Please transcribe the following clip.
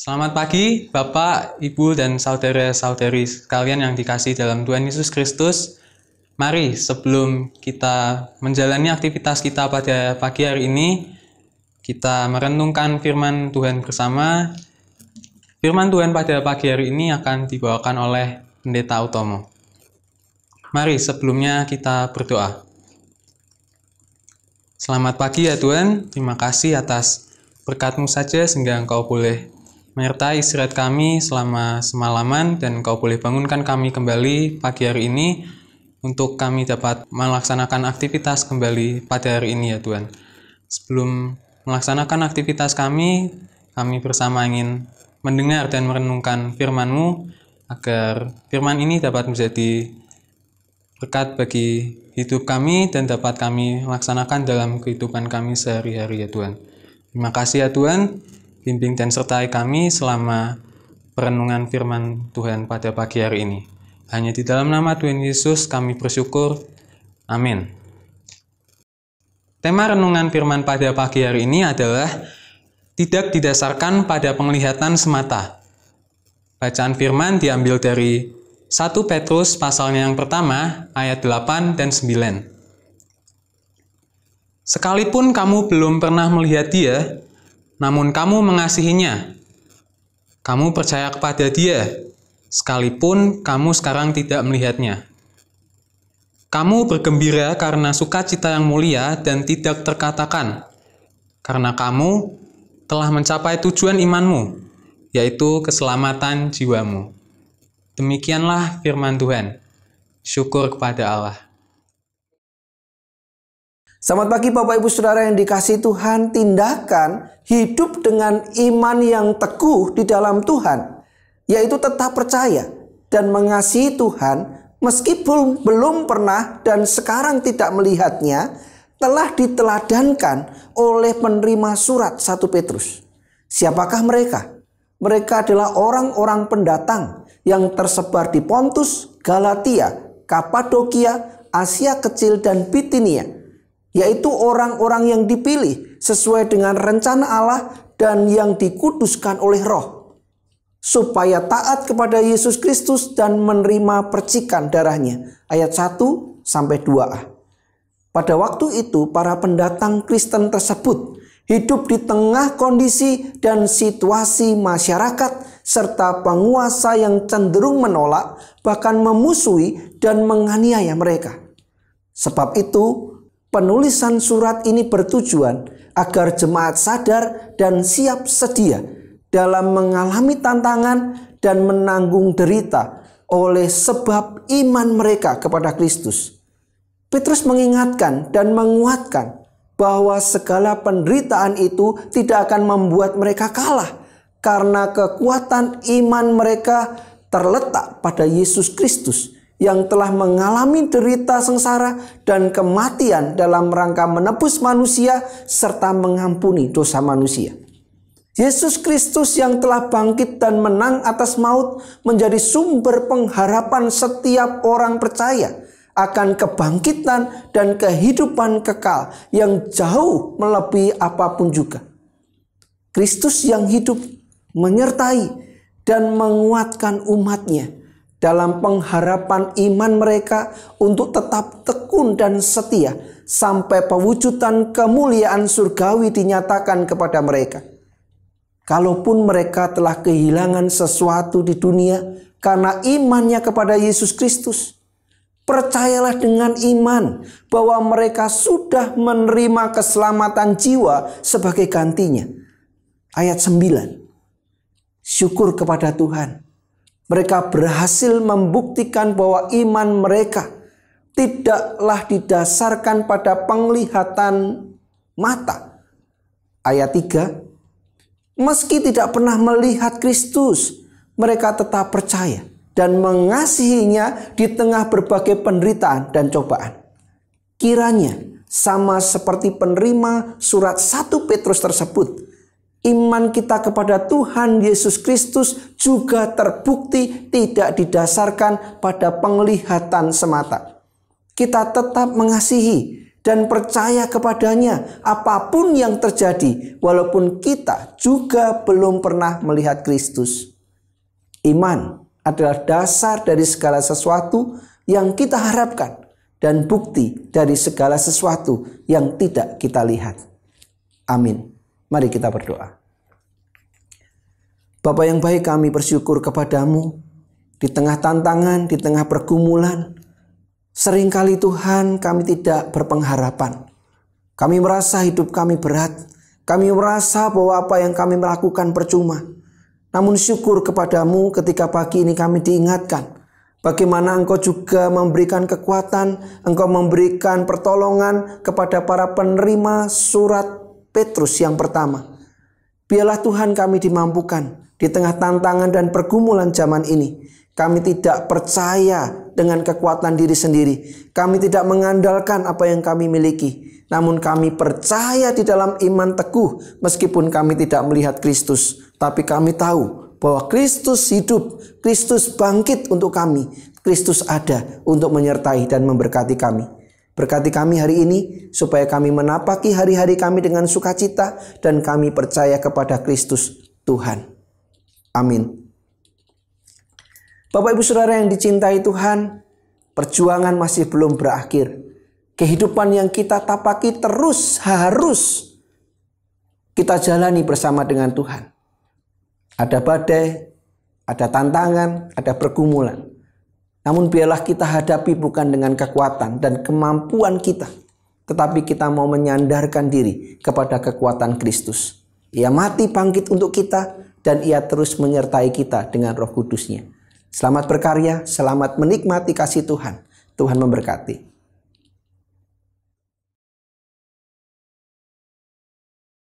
Selamat pagi, Bapak, Ibu, dan saudara-saudari sekalian yang dikasih dalam Tuhan Yesus Kristus. Mari, sebelum kita menjalani aktivitas kita pada pagi hari ini, kita merenungkan firman Tuhan bersama. Firman Tuhan pada pagi hari ini akan dibawakan oleh Pendeta Utomo. Mari sebelumnya kita berdoa. Selamat pagi ya Tuhan, terima kasih atas berkatmu saja sehingga Engkau boleh menyertai istirahat kami selama semalaman dan Engkau boleh bangunkan kami kembali pagi hari ini untuk kami dapat melaksanakan aktivitas kembali pada hari ini ya Tuhan. Sebelum melaksanakan aktivitas kami, kami bersama ingin mendengar dan merenungkan firman-Mu agar firman ini dapat menjadi berkat bagi hidup kami dan dapat kami laksanakan dalam kehidupan kami sehari-hari ya Tuhan. Terima kasih ya Tuhan, bimbing dan sertai kami selama perenungan firman Tuhan pada pagi hari ini. Hanya di dalam nama Tuhan Yesus kami bersyukur. Amin. Tema renungan firman pada pagi hari ini adalah tidak didasarkan pada penglihatan semata. Bacaan firman diambil dari 1 Petrus pasalnya yang pertama, ayat 8 dan 9. Sekalipun kamu belum pernah melihat dia, namun kamu mengasihinya. Kamu percaya kepada dia, sekalipun kamu sekarang tidak melihatnya. Kamu bergembira karena sukacita yang mulia dan tidak terkatakan, karena kamu telah mencapai tujuan imanmu, yaitu keselamatan jiwamu. Demikianlah firman Tuhan. Syukur kepada Allah. Selamat pagi Bapak Ibu Saudara yang dikasih Tuhan, tindakan hidup dengan iman yang teguh di dalam Tuhan, yaitu tetap percaya dan mengasihi Tuhan meskipun belum pernah dan sekarang tidak melihatnya, telah diteladankan oleh penerima surat 1 Petrus. Siapakah mereka? Mereka adalah orang-orang pendatang yang tersebar di Pontus, Galatia, Kapadokia, Asia Kecil dan Bitinia, yaitu orang-orang yang dipilih sesuai dengan rencana Allah dan yang dikuduskan oleh Roh, supaya taat kepada Yesus Kristus dan menerima percikan darahnya. Ayat 1 sampai 2a. Pada waktu itu para pendatang Kristen tersebut hidup di tengah kondisi dan situasi masyarakat serta penguasa yang cenderung menolak, bahkan memusuhi dan menganiaya mereka. Sebab itu, penulisan surat ini bertujuan agar jemaat sadar dan siap sedia dalam mengalami tantangan dan menanggung derita oleh sebab iman mereka kepada Kristus. Petrus mengingatkan dan menguatkan bahwa segala penderitaan itu tidak akan membuat mereka kalah karena kekuatan iman mereka terletak pada Yesus Kristus yang telah mengalami derita sengsara dan kematian dalam rangka menebus manusia serta mengampuni dosa manusia. Yesus Kristus yang telah bangkit dan menang atas maut menjadi sumber pengharapan setiap orang percaya akan kebangkitan dan kehidupan kekal yang jauh melebihi apapun juga. Kristus yang hidup menyertai dan menguatkan umatnya dalam pengharapan iman mereka untuk tetap tekun dan setia sampai pewujudan kemuliaan surgawi dinyatakan kepada mereka. Kalaupun mereka telah kehilangan sesuatu di dunia karena imannya kepada Yesus Kristus, Percayalah dengan iman bahwa mereka sudah menerima keselamatan jiwa sebagai gantinya. Ayat 9. Syukur kepada Tuhan. Mereka berhasil membuktikan bahwa iman mereka tidaklah didasarkan pada penglihatan mata. Ayat 3. Meski tidak pernah melihat Kristus, mereka tetap percaya dan mengasihinya di tengah berbagai penderitaan dan cobaan. Kiranya sama seperti penerima surat 1 Petrus tersebut, iman kita kepada Tuhan Yesus Kristus juga terbukti tidak didasarkan pada penglihatan semata. Kita tetap mengasihi dan percaya kepadanya apapun yang terjadi walaupun kita juga belum pernah melihat Kristus. Iman adalah dasar dari segala sesuatu yang kita harapkan dan bukti dari segala sesuatu yang tidak kita lihat. Amin. Mari kita berdoa. Bapak yang baik kami bersyukur kepadamu di tengah tantangan, di tengah pergumulan. Seringkali Tuhan kami tidak berpengharapan. Kami merasa hidup kami berat. Kami merasa bahwa apa yang kami lakukan percuma. Namun syukur kepadamu ketika pagi ini kami diingatkan Bagaimana engkau juga memberikan kekuatan, engkau memberikan pertolongan kepada para penerima surat Petrus yang pertama. Biarlah Tuhan kami dimampukan di tengah tantangan dan pergumulan zaman ini. Kami tidak percaya dengan kekuatan diri sendiri. Kami tidak mengandalkan apa yang kami miliki. Namun kami percaya di dalam iman teguh meskipun kami tidak melihat Kristus. Tapi kami tahu bahwa Kristus hidup, Kristus bangkit untuk kami, Kristus ada untuk menyertai dan memberkati kami. Berkati kami hari ini supaya kami menapaki hari-hari kami dengan sukacita dan kami percaya kepada Kristus Tuhan. Amin. Bapak Ibu Saudara yang dicintai Tuhan, perjuangan masih belum berakhir. Kehidupan yang kita tapaki terus harus kita jalani bersama dengan Tuhan ada badai, ada tantangan, ada pergumulan. Namun biarlah kita hadapi bukan dengan kekuatan dan kemampuan kita, tetapi kita mau menyandarkan diri kepada kekuatan Kristus. Ia mati bangkit untuk kita dan ia terus menyertai kita dengan roh kudusnya. Selamat berkarya, selamat menikmati kasih Tuhan. Tuhan memberkati.